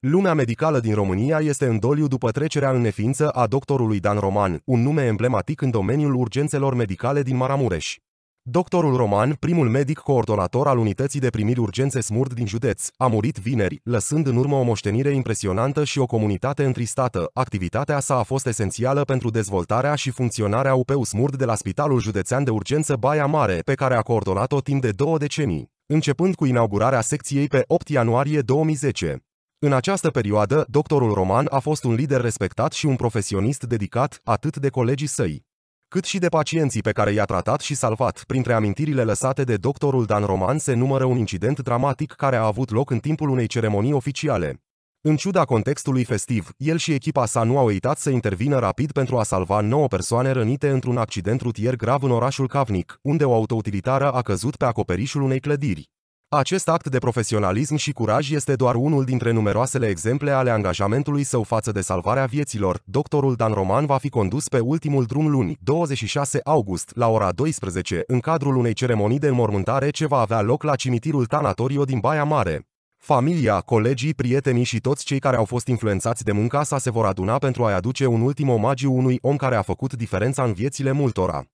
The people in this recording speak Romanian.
Lumea medicală din România este în doliu după trecerea în neființă a doctorului Dan Roman, un nume emblematic în domeniul urgențelor medicale din Maramureș. Doctorul Roman, primul medic coordonator al unității de primiri urgențe SMURD din județ, a murit vineri, lăsând în urmă o moștenire impresionantă și o comunitate întristată. Activitatea sa a fost esențială pentru dezvoltarea și funcționarea UPU SMURD de la Spitalul Județean de Urgență Baia Mare, pe care a coordonat-o timp de două decenii, începând cu inaugurarea secției pe 8 ianuarie 2010. În această perioadă, doctorul Roman a fost un lider respectat și un profesionist dedicat, atât de colegii săi, cât și de pacienții pe care i-a tratat și salvat. Printre amintirile lăsate de doctorul Dan Roman se numără un incident dramatic care a avut loc în timpul unei ceremonii oficiale. În ciuda contextului festiv, el și echipa sa nu au uitat să intervină rapid pentru a salva 9 persoane rănite într-un accident rutier grav în orașul Cavnic, unde o autoutilitară a căzut pe acoperișul unei clădiri. Acest act de profesionalism și curaj este doar unul dintre numeroasele exemple ale angajamentului său față de salvarea vieților. Doctorul Dan Roman va fi condus pe ultimul drum luni, 26 august, la ora 12, în cadrul unei ceremonii de înmormântare ce va avea loc la cimitirul Tanatorio din Baia Mare. Familia, colegii, prietenii și toți cei care au fost influențați de munca sa se vor aduna pentru a-i aduce un ultim omagiu unui om care a făcut diferența în viețile multora.